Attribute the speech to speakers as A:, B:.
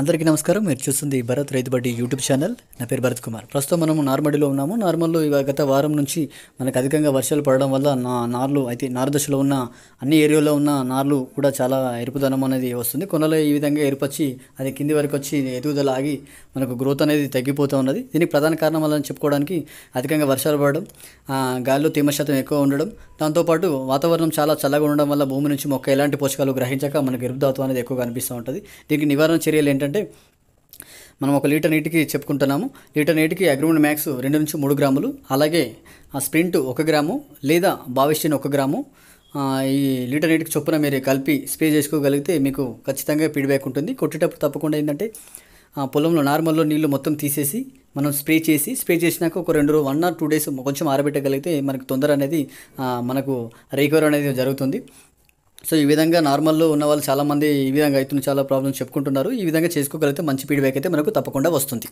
A: అందరికీ నమస్కారం మీరు చూస్తుంది భరత్ రైతు బడ్డి యూట్యూబ్ ఛానల్ నా పేరు భరత్ కుమార్ ప్రస్తుతం మనము నార్మడిలో ఉన్నాము నార్మల్లో గత వారం నుంచి మనకు అధికంగా వర్షాలు పడడం వల్ల నా నార్లు అయితే నారదశలో ఉన్న అన్ని ఏరియాలో ఉన్న నార్లు కూడా చాలా ఎరుపుదనం అనేది వస్తుంది కొనలో ఈ విధంగా ఎరుపొచ్చి అది కింది వరకు వచ్చి ఎదుగుదల ఆగి మనకు గ్రోత్ అనేది తగ్గిపోతూ ఉన్నది దీనికి ప్రధాన కారణం వల్ల చెప్పుకోవడానికి అధికంగా వర్షాలు పడడం గాలిలో తేమ శాతం ఎక్కువ ఉండడం దాంతోపాటు వాతావరణం చాలా చల్లగా ఉండడం వల్ల భూమి నుంచి మొక్క ఎలాంటి పోషకాలు గ్రహించక మనకు ఎరుపుదాత్వం అనేది ఎక్కువ కనిపిస్తూ ఉంటుంది దీనికి నివారణ చర్యలు ఏంటంటే ఏంటంటే మనం ఒక లీటర్ నీటికి చెప్పుకుంటున్నాము లీటర్ నీటికి అగ్రిమెంట్ మ్యాక్స్ రెండు నుంచి మూడు గ్రాములు అలాగే ఆ స్ప్రింట్ ఒక గ్రాము లేదా బావిష్టిన్ ఒక గ్రాము ఈ లీటర్ నీటికి చొప్పున మీరు కలిపి స్ప్రే చేసుకోగలిగితే మీకు ఖచ్చితంగా ఫీడ్బ్యాక్ ఉంటుంది కొట్టేటప్పుడు తప్పకుండా ఏంటంటే ఆ పొలంలో నార్మల్లో నీళ్లు మొత్తం తీసేసి మనం స్ప్రే చేసి స్ప్రే చేసినాక ఒక రెండు రోజు వన్ ఆర్ టూ డేస్ కొంచెం ఆరబెట్టగలిగితే మనకు తొందర అనేది మనకు రికవర్ అనేది జరుగుతుంది సో ఈ విధంగా నార్మల్లో ఉన్న వాళ్ళు చాలామంది ఈ విధంగా అయితే చాలా ప్రాబ్లమ్స్ చెప్పుకుంటున్నారు ఈ విధంగా చేసుకోగలిగితే మంచి ఫీడ్బ్యాక్ అయితే మనకు తప్పకుండా వస్తుంది